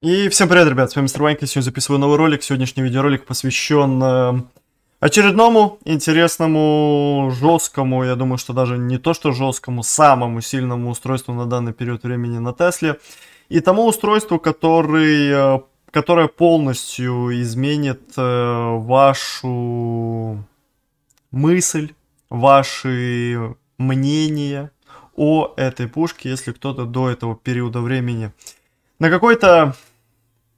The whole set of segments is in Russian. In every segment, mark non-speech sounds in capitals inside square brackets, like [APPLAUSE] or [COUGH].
И всем привет, ребят, с вами Мистер Ванька, сегодня записываю новый ролик. Сегодняшний видеоролик посвящен э, очередному интересному, жесткому, я думаю, что даже не то что жесткому, самому сильному устройству на данный период времени на Тесле. И тому устройству, который, э, которое полностью изменит э, вашу мысль, ваши мнения о этой пушке, если кто-то до этого периода времени на какой-то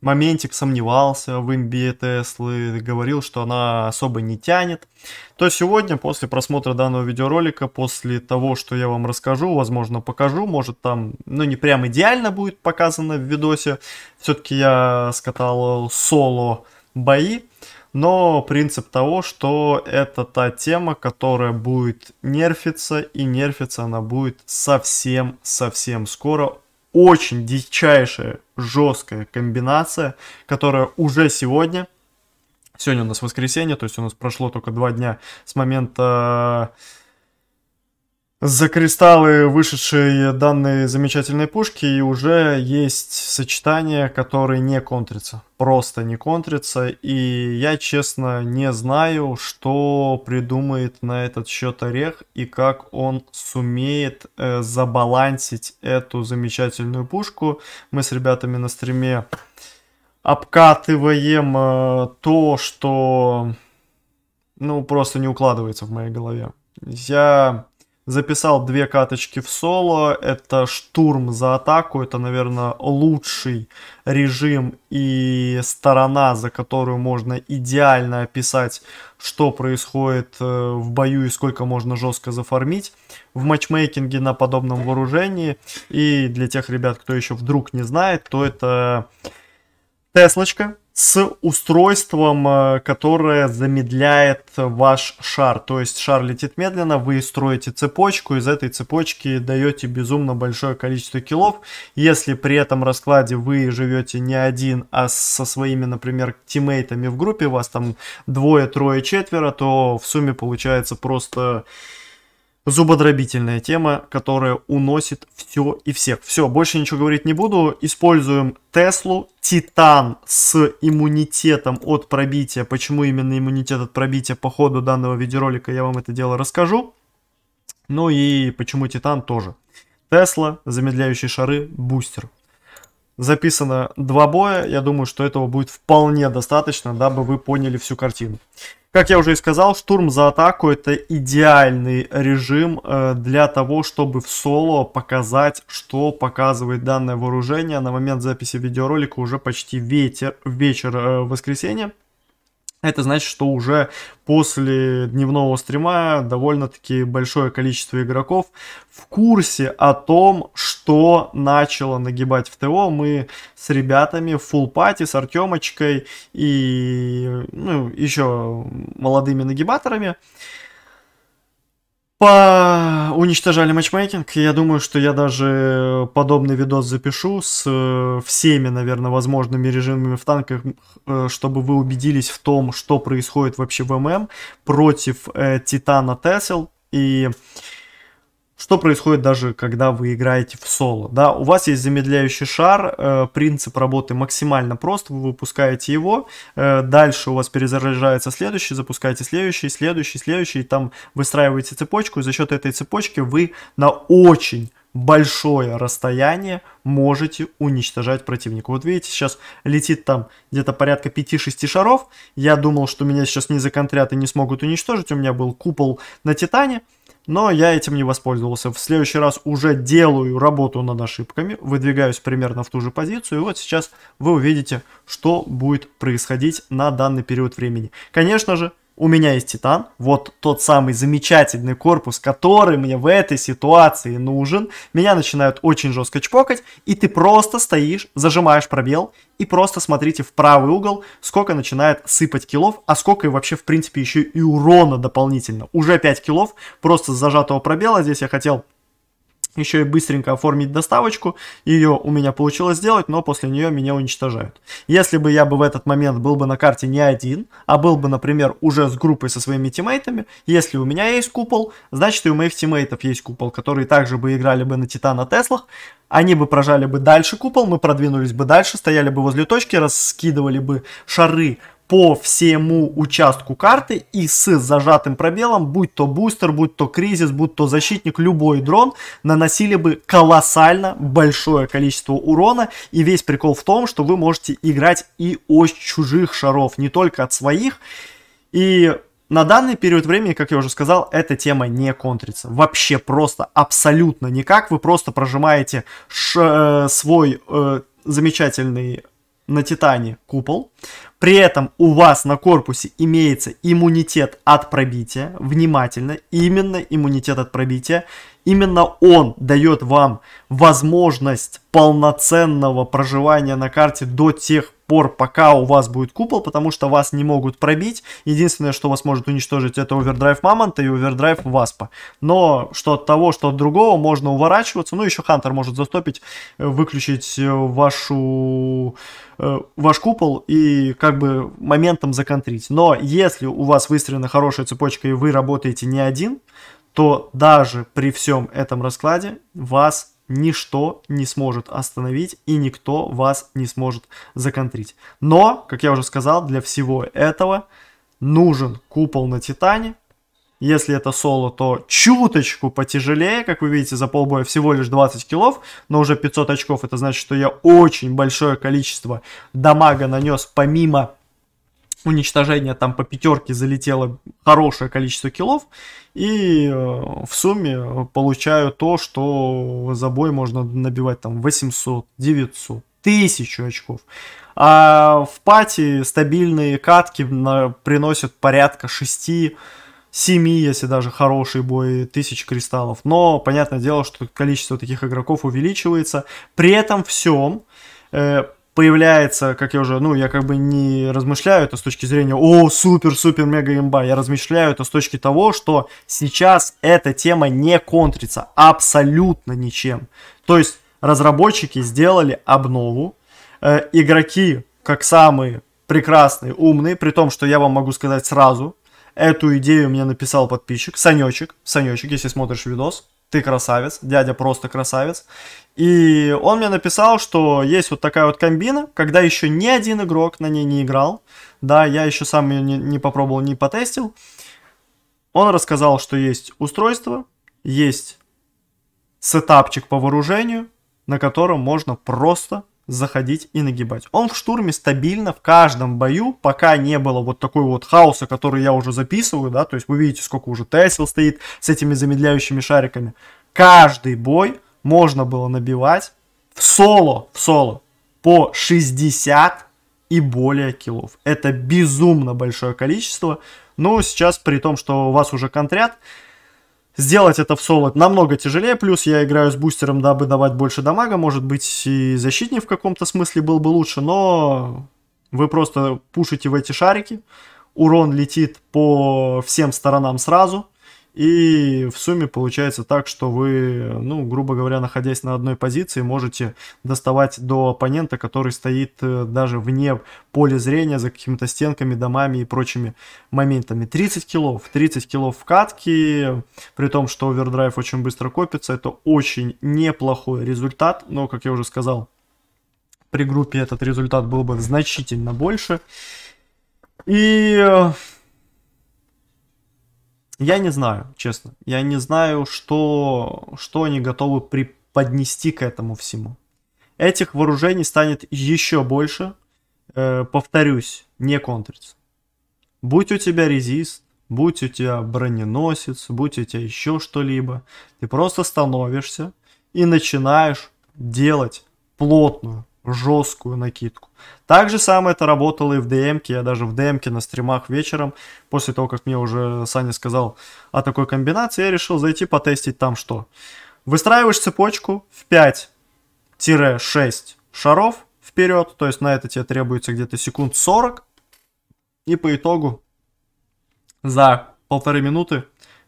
моментик сомневался в имбе Теслы, говорил, что она особо не тянет, то сегодня, после просмотра данного видеоролика, после того, что я вам расскажу, возможно, покажу, может там, ну, не прям идеально будет показано в видосе, все-таки я скатал соло бои, но принцип того, что это та тема, которая будет нерфиться, и нерфиться она будет совсем-совсем скоро, очень дичайшая, жесткая комбинация, которая уже сегодня, сегодня у нас воскресенье, то есть у нас прошло только два дня с момента э, за кристаллы, вышедшие данные замечательной пушки, и уже есть сочетание, которое не контрятся. Просто не контрятся. И я, честно, не знаю, что придумает на этот счет Орех и как он сумеет э, забалансить эту замечательную пушку. Мы с ребятами на стриме обкатываем э, то, что ну просто не укладывается в моей голове. Я записал две каточки в соло. Это штурм за атаку. Это, наверное, лучший режим и сторона, за которую можно идеально описать, что происходит э, в бою и сколько можно жестко зафармить в матчмейкинге на подобном вооружении. И для тех ребят, кто еще вдруг не знает, то это Теслочка, с устройством, э, которое замедляет ваш шар. То есть шар летит медленно, вы строите цепочку, из этой цепочки даете безумно большое количество килов. Если при этом раскладе вы живете не один, а со своими, например, тиммейтами в группе, вас там двое, трое, четверо, то в сумме получается просто зубодробительная тема, которая уносит все и всех. Все, больше ничего говорить не буду. Используем Теслу, Титан с иммунитетом от пробития. Почему именно иммунитет от пробития по ходу данного видеоролика, я вам это дело расскажу. Ну и почему Титан тоже. Тесла, замедляющие шары, бустер. Записано два боя, я думаю, что этого будет вполне достаточно, дабы вы поняли всю картину. Как я уже и сказал, штурм за атаку это идеальный режим э, для того, чтобы в соло показать, что показывает данное вооружение. На момент записи видеоролика уже почти ветер, вечер э, воскресенья. Это значит, что уже после дневного стрима довольно-таки большое количество игроков в курсе о том, что начало нагибать в ТО. Мы с ребятами в фул пати с Артемочкой и ну, еще молодыми нагибаторами по уничтожали матчмейкинг. Я думаю, что я даже подобный видос запишу с э, всеми, наверное, возможными режимами в танках, э, чтобы вы убедились в том, что происходит вообще в ММ против э, Титана Тесел. И э, что происходит даже когда вы играете в соло. Да, у вас есть замедляющий шар, э, принцип работы максимально прост, вы выпускаете его, э, дальше у вас перезаряжается следующий, запускаете следующий, следующий, следующий, и там выстраиваете цепочку, и за счет этой цепочки вы на очень большое расстояние можете уничтожать противника. Вот видите, сейчас летит там где-то порядка 5-6 шаров. Я думал, что меня сейчас не законтрят и не смогут уничтожить. У меня был купол на Титане но я этим не воспользовался. В следующий раз уже делаю работу над ошибками, выдвигаюсь примерно в ту же позицию, и вот сейчас вы увидите, что будет происходить на данный период времени. Конечно же, у меня есть Титан, вот тот самый замечательный корпус, который мне в этой ситуации нужен. Меня начинают очень жестко чпокать, и ты просто стоишь, зажимаешь пробел, и просто смотрите в правый угол, сколько начинает сыпать килов, а сколько и вообще, в принципе, еще и урона дополнительно. Уже 5 килов, просто с зажатого пробела. Здесь я хотел еще и быстренько оформить доставочку. Ее у меня получилось сделать, но после нее меня уничтожают. Если бы я бы в этот момент был бы на карте не один, а был бы, например, уже с группой со своими тиммейтами, если у меня есть купол, значит и у моих тиммейтов есть купол, которые также бы играли бы на Титана Теслах, они бы прожали бы дальше купол, мы продвинулись бы дальше, стояли бы возле точки, раскидывали бы шары по всему участку карты и с зажатым пробелом, будь то бустер, будь то кризис, будь то защитник, любой дрон, наносили бы колоссально большое количество урона. И весь прикол в том, что вы можете играть и от чужих шаров, не только от своих. И на данный период времени, как я уже сказал, эта тема не контрится. Вообще просто абсолютно никак. Вы просто прожимаете ш, э, свой э, замечательный на Титане купол. При этом у вас на корпусе имеется иммунитет от пробития. Внимательно, именно иммунитет от пробития. Именно он дает вам возможность полноценного проживания на карте до тех пор, пока у вас будет купол, потому что вас не могут пробить. Единственное, что вас может уничтожить, это овердрайв Мамонта и овердрайв Васпа. Но что от того, что от другого, можно уворачиваться. Ну, еще Хантер может застопить, э, выключить э, вашу э, ваш купол и как бы моментом законтрить. Но если у вас выстроена хорошая цепочка и вы работаете не один, то даже при всем этом раскладе вас ничто не сможет остановить и никто вас не сможет законтрить. Но, как я уже сказал, для всего этого нужен купол на Титане. Если это соло, то чуточку потяжелее, как вы видите, за полбоя всего лишь 20 килов, но уже 500 очков, это значит, что я очень большое количество дамага нанес помимо уничтожения там по пятерке залетело хорошее количество киллов, и э, в сумме э, получаю то, что за бой можно набивать там 800, 900, 1000 очков. А в пати стабильные катки на, приносят порядка 6 семи если даже хороший бой, тысяч кристаллов. Но понятное дело, что количество таких игроков увеличивается. При этом всем э, появляется, как я уже, ну, я как бы не размышляю это с точки зрения, о, супер, супер, мега имба, я размышляю это с точки того, что сейчас эта тема не контрится абсолютно ничем. То есть разработчики сделали обнову, э, игроки, как самые прекрасные, умные, при том, что я вам могу сказать сразу, эту идею мне написал подписчик, Санечек, Санечек, если смотришь видос, ты красавец, дядя просто красавец. И он мне написал, что есть вот такая вот комбина, когда еще ни один игрок на ней не играл. Да, я еще сам ее не, не попробовал, не потестил. Он рассказал, что есть устройство, есть сетапчик по вооружению, на котором можно просто заходить и нагибать. Он в штурме стабильно в каждом бою, пока не было вот такой вот хаоса, который я уже записываю, да, то есть вы видите, сколько уже Тесел стоит с этими замедляющими шариками. Каждый бой можно было набивать в соло, в соло по 60 и более килов. Это безумно большое количество. Но сейчас, при том, что у вас уже контрят, Сделать это в соло намного тяжелее, плюс я играю с бустером, дабы давать больше дамага, может быть и защитник в каком-то смысле был бы лучше, но вы просто пушите в эти шарики, урон летит по всем сторонам сразу, и в сумме получается так, что вы, ну, грубо говоря, находясь на одной позиции, можете доставать до оппонента, который стоит э, даже вне поля зрения за какими-то стенками, домами и прочими моментами. 30 килов, 30 килов в катке, при том, что овердрайв очень быстро копится, это очень неплохой результат, но, как я уже сказал, при группе этот результат был бы значительно больше. И э, я не знаю, честно. Я не знаю, что, что они готовы преподнести к этому всему. Этих вооружений станет еще больше. Э, повторюсь, не контрится. Будь у тебя резист, будь у тебя броненосец, будь у тебя еще что-либо, ты просто становишься и начинаешь делать плотную жесткую накидку. Так же самое это работало и в dm Я даже в dm на стримах вечером, после того, как мне уже Саня сказал о такой комбинации, я решил зайти потестить там что. Выстраиваешь цепочку в 5-6 шаров вперед, то есть на это тебе требуется где-то секунд 40. И по итогу за полторы минуты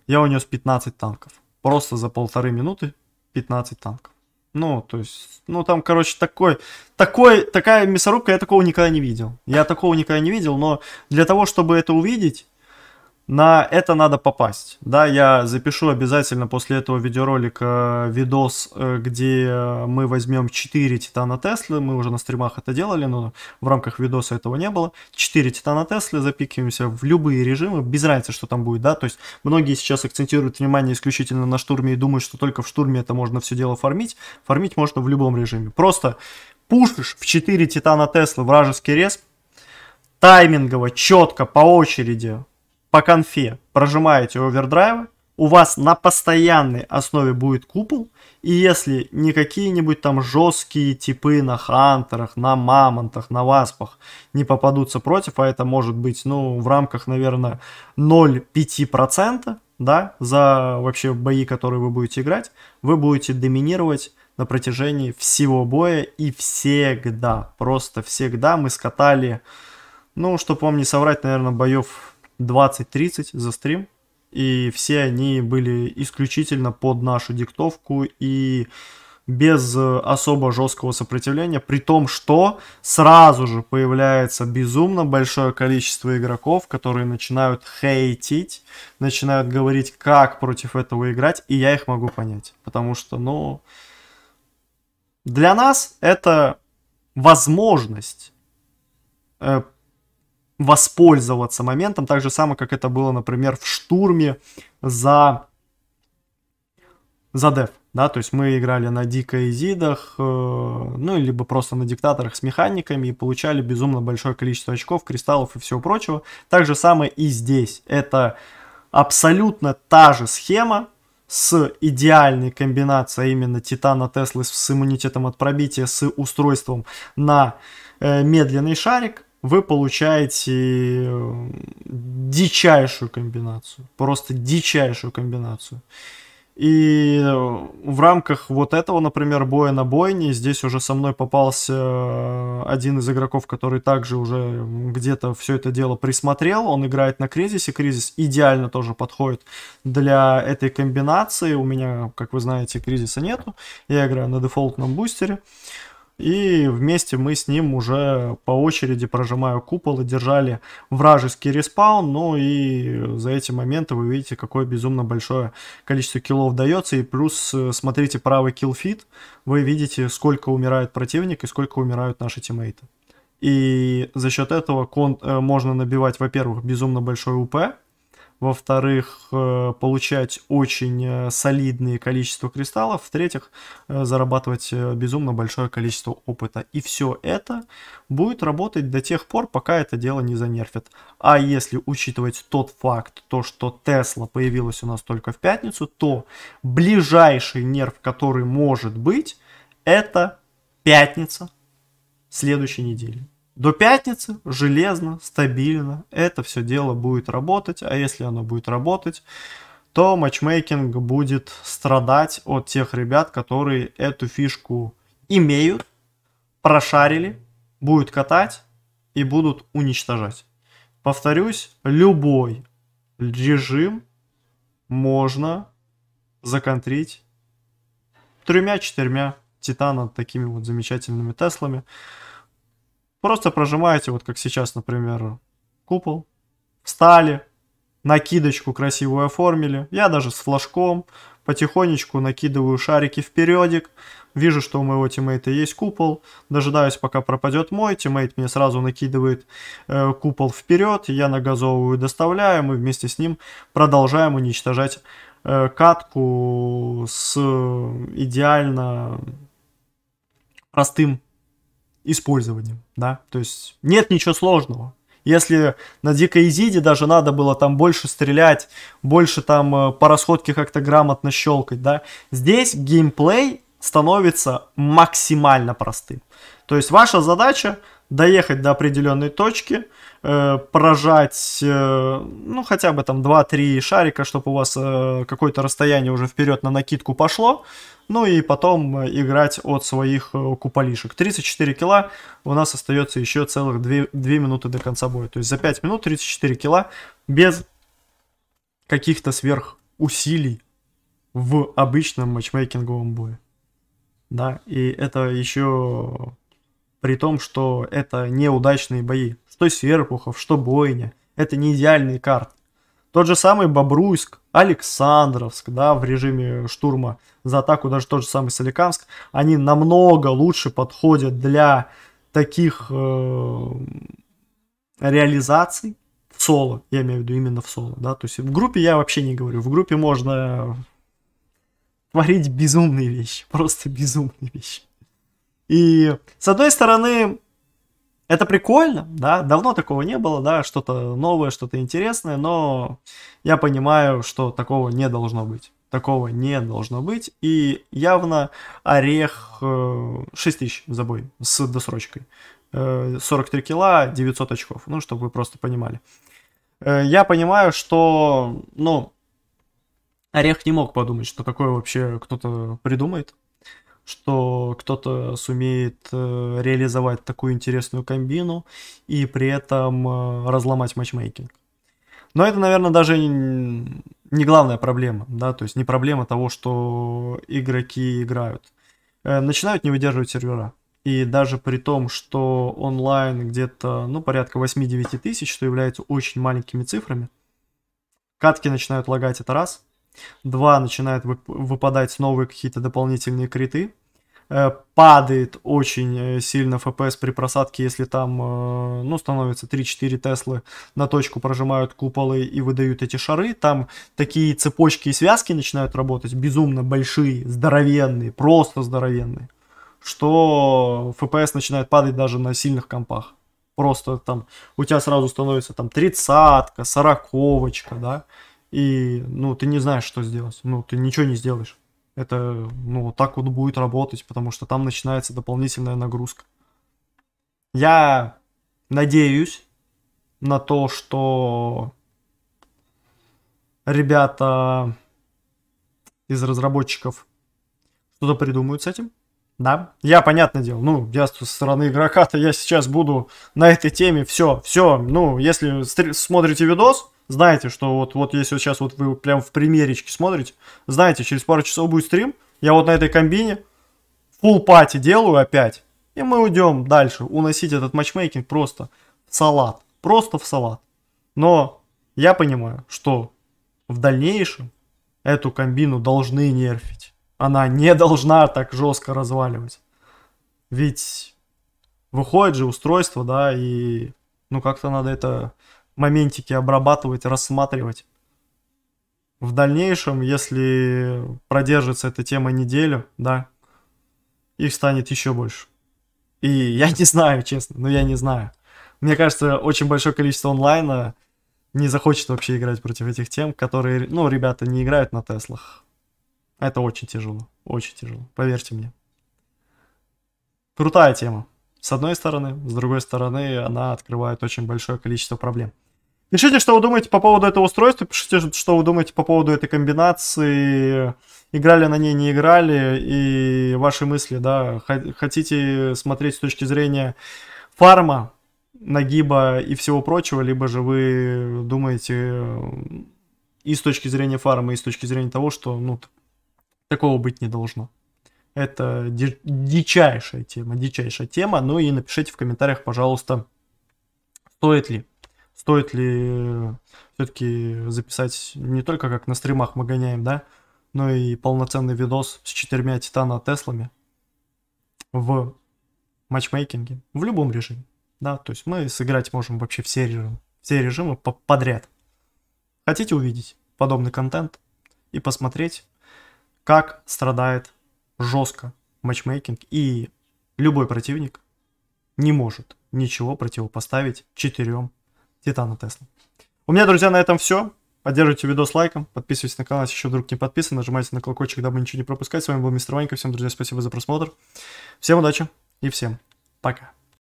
я унес 15 танков. Просто за полторы минуты 15 танков. Ну, то есть, ну там, короче, такой, такой, такая мясорубка я такого никогда не видел. Я такого никогда не видел, но для того, чтобы это увидеть, на это надо попасть. Да, я запишу обязательно после этого видеоролика э, видос, э, где э, мы возьмем 4 Титана Теслы. Мы уже на стримах это делали, но в рамках видоса этого не было. 4 Титана Теслы, запикиваемся в любые режимы, без разницы, что там будет, да. То есть многие сейчас акцентируют внимание исключительно на штурме и думают, что только в штурме это можно все дело фармить. Фармить можно в любом режиме. Просто пушишь в 4 Титана Теслы вражеский респ, таймингово, четко, по очереди, по конфе прожимаете овердрайвы, у вас на постоянной основе будет купол, и если не какие-нибудь там жесткие типы на хантерах, на мамонтах, на васпах не попадутся против, а это может быть, ну, в рамках, наверное, 0,5%, да, за вообще бои, которые вы будете играть, вы будете доминировать на протяжении всего боя и всегда, просто всегда мы скатали, ну, чтобы вам не соврать, наверное, боев 20-30 за стрим. И все они были исключительно под нашу диктовку и без особо жесткого сопротивления, при том, что сразу же появляется безумно большое количество игроков, которые начинают хейтить, начинают говорить, как против этого играть, и я их могу понять, потому что, ну, для нас это возможность э, воспользоваться моментом, так же самое, как это было, например, в штурме за, за деф. Да, то есть мы играли на дикой изидах, э, ну, либо просто на диктаторах с механиками и получали безумно большое количество очков, кристаллов и всего прочего. Так же самое и здесь. Это абсолютно та же схема, с идеальной комбинацией именно Титана Теслы с иммунитетом от пробития, с устройством на э, медленный шарик, вы получаете э, дичайшую комбинацию. Просто дичайшую комбинацию. И э, в рамках вот этого, например, боя на бойне, здесь уже со мной попался э, один из игроков, который также уже где-то все это дело присмотрел. Он играет на кризисе. Кризис идеально тоже подходит для этой комбинации. У меня, как вы знаете, кризиса нету. Я играю на дефолтном бустере. И вместе мы с ним уже по очереди, прожимая куполы, держали вражеский респаун. Ну и за эти моменты вы видите, какое безумно большое количество киллов дается. И плюс э, смотрите правый киллфит, вы видите, сколько умирает противник и сколько умирают наши тиммейты. И за счет этого кон, э, можно набивать, во-первых, безумно большой УП, во-вторых, э, получать очень э, солидные количество кристаллов, в-третьих, э, зарабатывать безумно большое количество опыта. И все это будет работать до тех пор, пока это дело не занерфит. А если учитывать тот факт, то что Тесла появилась у нас только в пятницу, то ближайший нерв, который может быть, это пятница следующей недели. До пятницы железно, стабильно это все дело будет работать, а если оно будет работать, то матчмейкинг будет страдать от тех ребят, которые эту фишку имеют, прошарили, будут катать и будут уничтожать. Повторюсь, любой режим можно законтрить тремя-четырьмя титана такими вот замечательными Теслами. Просто прожимаете, вот как сейчас, например, купол, встали, накидочку красивую оформили. Я даже с флажком потихонечку накидываю шарики впередик. Вижу, что у моего тиммейта есть купол. Дожидаюсь, пока пропадет мой. Тиммейт мне сразу накидывает э, купол вперед. Я на газовую доставляю. Мы вместе с ним продолжаем уничтожать э, катку с э, идеально простым использованием, да, то есть нет ничего сложного. Если на Дикой Изиде даже надо было там больше стрелять, больше там э, по расходке как-то грамотно щелкать, да, здесь геймплей становится максимально простым. То есть ваша задача доехать до определенной точки, э, поражать, э, ну, хотя бы там 2-3 шарика, чтобы у вас э, какое-то расстояние уже вперед на накидку пошло, ну и потом играть от своих куполишек. 34 кило, у нас остается еще целых 2, 2 минуты до конца боя, то есть за 5 минут 34 кило без каких-то сверхусилий в обычном матчмейкинговом бое. Да, и это еще при том, что это неудачные бои. Что Серпухов, что Бойня. Это не идеальные карты. Тот же самый Бобруйск, Александровск, да, в режиме штурма за атаку, даже тот же самый Соликамск, они намного лучше подходят для таких э, реализаций в соло, я имею в виду именно в соло, да, то есть в группе я вообще не говорю, в группе можно творить безумные вещи, просто безумные вещи. И с одной стороны, это прикольно, да, давно такого не было, да, что-то новое, что-то интересное, но я понимаю, что такого не должно быть. Такого не должно быть, и явно орех 6 э, тысяч за бой с досрочкой. 43 кило, 900 очков, ну, чтобы вы просто понимали. Э, я понимаю, что, ну, Орех не мог подумать, что такое вообще кто-то придумает что кто-то сумеет э, реализовать такую интересную комбину и при этом э, разломать матчмейкинг. Но это, наверное, даже не главная проблема, да, то есть не проблема того, что игроки играют. Э, начинают не выдерживать сервера. И даже при том, что онлайн где-то, ну, порядка 8-9 тысяч, что является очень маленькими цифрами, катки начинают лагать, это раз – два начинают выпадать новые какие-то дополнительные криты. Э, падает очень э, сильно FPS при просадке, если там, э, ну, становится 3-4 Теслы на точку, прожимают куполы и выдают эти шары. Там такие цепочки и связки начинают работать, безумно большие, здоровенные, просто здоровенные, что FPS начинает падать даже на сильных компах просто там у тебя сразу становится там тридцатка, сороковочка, да и, ну, ты не знаешь, что сделать, ну, ты ничего не сделаешь. Это, ну, так вот будет работать, потому что там начинается дополнительная нагрузка. Я надеюсь на то, что ребята из разработчиков что-то придумают с этим. Да, я, понятное дело, ну, я со стороны игрока-то я сейчас буду на этой теме, все, все, ну, если смотрите видос, знаете, что вот, вот если сейчас вот вы прям в примеречке смотрите, знаете, через пару часов будет стрим, я вот на этой комбине full пати делаю опять, и мы уйдем дальше, уносить этот матчмейкинг просто в салат, просто в салат. Но я понимаю, что в дальнейшем эту комбину должны нерфить. Она не [LAUGHS] должна так жестко разваливать. Ведь выходит же устройство, да, и ну как-то надо это моментики обрабатывать, рассматривать. В дальнейшем, если продержится эта тема неделю, да, их станет еще больше. И [LAUGHS] я не знаю, честно, но ну, я не знаю. Мне кажется, очень большое количество онлайна не захочет вообще играть против этих тем, которые, ну, ребята не играют на Теслах. Это очень тяжело, очень тяжело, поверьте мне. Крутая тема. С одной стороны, с другой стороны, она открывает очень большое количество проблем. Пишите, что вы думаете по поводу этого устройства, пишите, что вы думаете по поводу этой комбинации, играли на ней, не играли, и ваши мысли, да, хотите смотреть с точки зрения фарма, нагиба и всего прочего, либо же вы думаете э, и с точки зрения фарма, и с точки зрения того, что, ну, такого быть не должно. Это дичайшая тема, дичайшая тема. Ну и напишите в комментариях, пожалуйста, стоит ли. Стоит ли э, все-таки записать не только как на стримах мы гоняем, да, но и полноценный видос с четырьмя Титана Теслами в матчмейкинге, в любом режиме, да, то есть мы сыграть можем вообще все режимы, все режимы по подряд. Хотите увидеть подобный контент и посмотреть, как страдает жестко матчмейкинг, и любой противник не может ничего противопоставить четырем Титана Тесла. У меня, друзья, на этом все. Поддерживайте видос лайком, подписывайтесь на канал, если еще вдруг не подписан, нажимайте на колокольчик, дабы ничего не пропускать. С вами был Мистер Ванька, всем, друзья, спасибо за просмотр. Всем удачи и всем пока.